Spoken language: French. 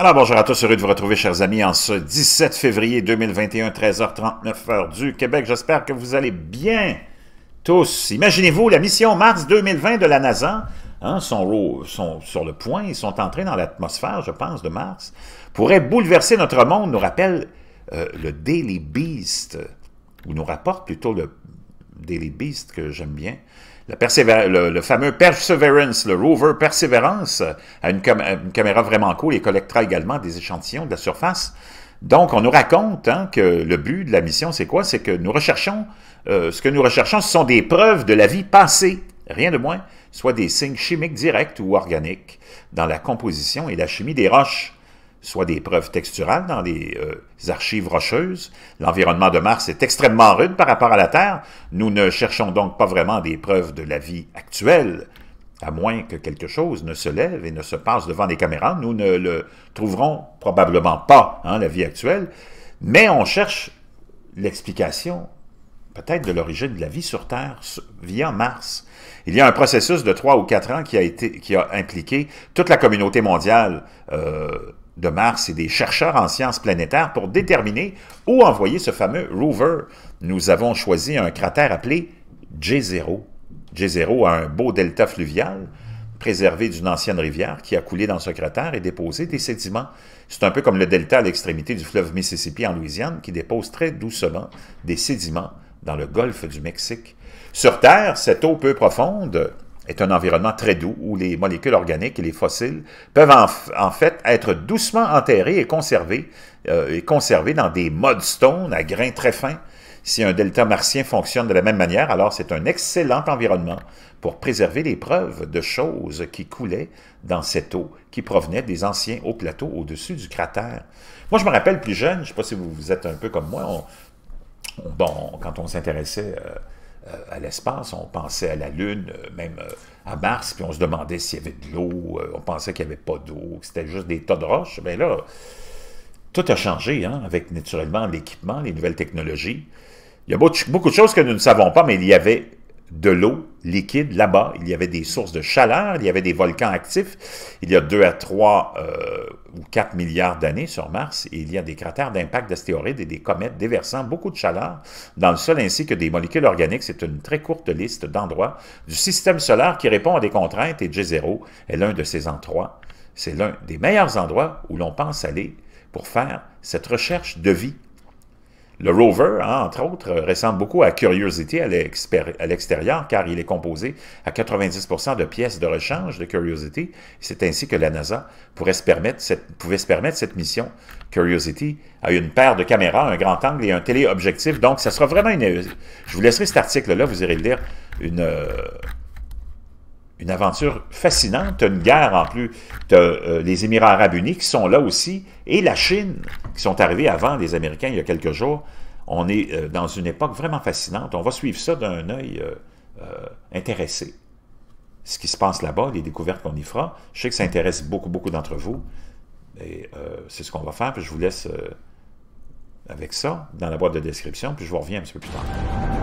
Alors bonjour à tous, heureux de vous retrouver chers amis en ce 17 février 2021, 13h39 du Québec. J'espère que vous allez bien tous. Imaginez-vous, la mission Mars 2020 de la NASA hein, sont, sur le point, ils sont entrés dans l'atmosphère, je pense, de Mars, pourrait bouleverser notre monde, nous rappelle euh, le Daily Beast, ou nous rapporte plutôt le Daily Beast que j'aime bien. Le, le, fameux Perseverance, le rover Perseverance, a une, caméra vraiment cool et collectera également des échantillons de la surface. Donc, on nous raconte hein, que le but de la mission, c'est quoi? C'est que nous recherchons, euh, ce que nous recherchons, ce sont des preuves de la vie passée, rien de moins, soit des signes chimiques directs ou organiques dans la composition et la chimie des roches soit des preuves texturales dans les euh, archives rocheuses. L'environnement de Mars est extrêmement rude par rapport à la Terre. Nous ne cherchons donc pas vraiment des preuves de la vie actuelle. À moins que quelque chose ne se lève et ne se passe devant les caméras, nous ne le trouverons probablement pas, hein, la vie actuelle. Mais on cherche l'explication peut-être de l'origine de la vie sur Terre via Mars. Il y a un processus de trois ou quatre ans qui a, été, qui a impliqué toute la communauté mondiale. Euh, de Mars et des chercheurs en sciences planétaires pour déterminer où envoyer ce fameux rover. Nous avons choisi un cratère appelé G0. j 0 a un beau delta fluvial préservé d'une ancienne rivière qui a coulé dans ce cratère et déposé des sédiments. C'est un peu comme le delta à l'extrémité du fleuve Mississippi en Louisiane qui dépose très doucement des sédiments dans le golfe du Mexique. Sur Terre, cette eau peu profonde, est un environnement très doux où les molécules organiques et les fossiles peuvent en, fait être doucement enterrés et conservés, euh, et dans des mudstones à grains très fins. Si un delta martien fonctionne de la même manière, alors c'est un excellent environnement pour préserver les preuves de choses qui coulaient dans cette eau qui provenait des anciens hauts plateaux au-dessus du cratère. Moi, je me rappelle plus jeune, je ne sais pas si vous, vous êtes un peu comme moi, bon, quand on s'intéressait... Euh, euh, à l'espace. On pensait à la Lune, euh, même euh, à Mars, puis on se demandait s'il y avait de l'eau. on pensait qu'il n'y avait pas d'eau, c'était juste des tas de roches. Mais ben là, tout a changé, hein, avec naturellement l'équipement, les nouvelles technologies. Il y a beaucoup de choses que nous ne savons pas, mais il y avait de l'eau liquide là-bas. Il y avait des sources de chaleur, il y avait des volcans actifs. Il y a 2 à 3 euh, ou 4 milliards d'années sur Mars, il y a des cratères d'impact d'astéroïdes et des comètes déversant beaucoup de chaleur dans le sol ainsi que des molécules organiques. C'est une très courte liste d'endroits du système solaire qui répond à des contraintes et G0 est l'un de ces endroits. C'est l'un des meilleurs endroits où l'on pense aller pour faire cette recherche de vie le rover, hein, entre autres, ressemble beaucoup à Curiosity à l'extérieur car il est composé à 90% de pièces de rechange de Curiosity. C'est ainsi que la NASA pourrait se permettre pouvait se permettre cette mission. Curiosity a une paire de caméras, un grand angle et un téléobjectif. Donc, ça sera vraiment une... Je vous laisserai cet article-là, vous irez le lire. Une... Euh, une aventure fascinante. une guerre en plus. Euh, les Émirats arabes unis qui sont là aussi et la Chine qui sont arrivés avant les Américains il y a quelques jours. On est euh, dans une époque vraiment fascinante. On va suivre ça d'un œil euh, intéressé. Ce qui se passe là-bas, les découvertes qu'on y fera. Je sais que ça intéresse beaucoup, beaucoup d'entre vous. Et c'est ce qu'on va faire. Puis je vous laisse avec ça dans la boîte de description. Puis je vous reviens un petit peu plus tard.